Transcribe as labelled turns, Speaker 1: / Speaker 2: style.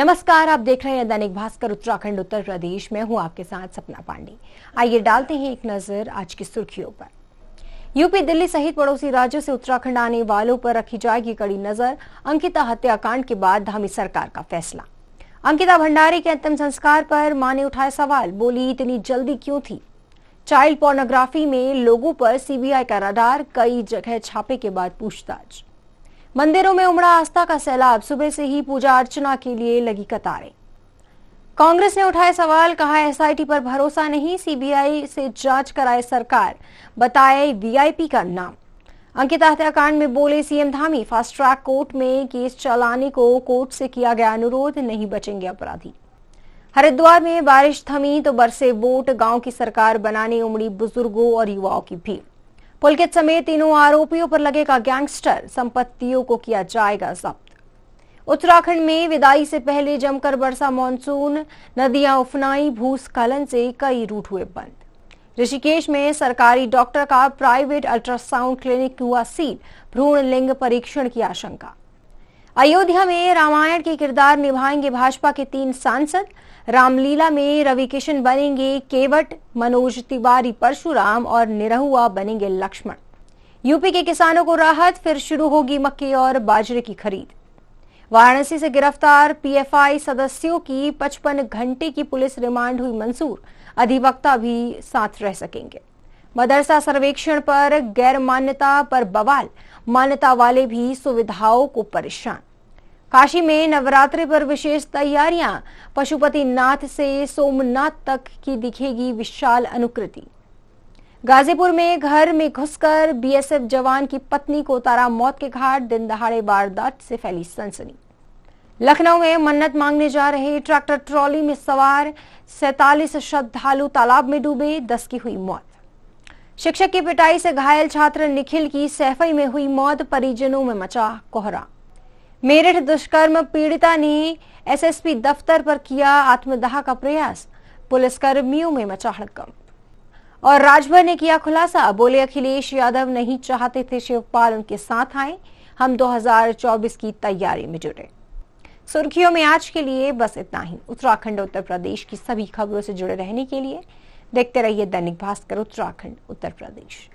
Speaker 1: नमस्कार आप देख रहे हैं दैनिक भास्कर उत्तराखंड उत्तर प्रदेश में हूं आपके साथ सपना पांडे आइए डालते हैं एक नजर आज की सुर्खियों पर यूपी दिल्ली सहित पड़ोसी राज्यों से उत्तराखंड आने वालों पर रखी जाएगी कड़ी नजर अंकिता हत्याकांड के बाद धामी सरकार का फैसला अंकिता भंडारी के अंतिम संस्कार पर मां ने उठाया सवाल बोली इतनी जल्दी क्यों थी चाइल्ड पोर्नोग्राफी में लोगों पर सीबीआई का रडार कई जगह छापे के बाद पूछताछ मंदिरों में उमड़ा आस्था का सैलाब सुबह से ही पूजा अर्चना के लिए लगी कतारें कांग्रेस ने उठाए सवाल कहा एसआईटी पर भरोसा नहीं सीबीआई से जांच कराए सरकार बताए वीआईपी का नाम अंकिता हत्याकांड में बोले CM Dhami fast track court में केस चलाने को कोर्ट से किया गया अनुरोध नहीं बचेंगे अपराधी हरिद्वार में बारिश थमी तो बरसे वोट गांव की सरकार बनाने उमड़ी बुजुर्गों और युवाओं की भीड़ पुलकित समेत तीनों आरोपियों पर लगेगा गैंगस्टर संपत्तियों को किया जाएगा जब्त उत्तराखंड में विदाई से पहले जमकर बरसा मानसून नदियां उफनाई भूस्खलन से कई रूट हुए बंद ऋषिकेश में सरकारी डॉक्टर का प्राइवेट अल्ट्रासाउंड क्लिनिक हुआ सील भ्रूण लिंग परीक्षण की आशंका अयोध्या में रामायण के किरदार निभाएंगे भाजपा के तीन सांसद रामलीला में रवि किशन बनेंगे केवट मनोज तिवारी परशुराम और निरहुआ बनेंगे लक्ष्मण यूपी के किसानों को राहत फिर शुरू होगी मक्के और बाजरे की खरीद वाराणसी से गिरफ्तार पीएफआई सदस्यों की 55 घंटे की पुलिस रिमांड हुई मंजूर अधिवक्ता भी साथ रह सकेंगे मदरसा सर्वेक्षण पर गैर मान्यता पर बवाल मान्यता वाले भी सुविधाओं को परेशान काशी में नवरात्रि पर विशेष तैयारियां पशुपति नाथ से सोमनाथ तक की दिखेगी विशाल अनुकृति गाजीपुर में घर में घुसकर बीएसएफ जवान की पत्नी को उतारा मौत के घाट दिन दहाड़े वारदात से फैली सनसनी लखनऊ में मन्नत मांगने जा रहे ट्रैक्टर ट्रॉली में सवार सैतालीस श्रद्धालु तालाब में डूबे दस की हुई मौत शिक्षक की पिटाई से घायल छात्र निखिल की सैफई में हुई मौत परिजनों में मचा कोहरा मेरठ दुष्कर्म पीड़िता ने एसएसपी दफ्तर पर किया आत्मदाह का प्रयास पुलिसकर्मियों में मचा हड़कम और राजभर ने किया खुलासा बोले अखिलेश यादव नहीं चाहते थे शिवपाल उनके साथ आए हम 2024 की तैयारी में जुटे सुर्खियों में आज के लिए बस इतना ही उत्तराखंड उत्तर प्रदेश की सभी खबरों से जुड़े रहने के लिए देखते रहिए दैनिक भास्कर उत्तराखंड उत्तर प्रदेश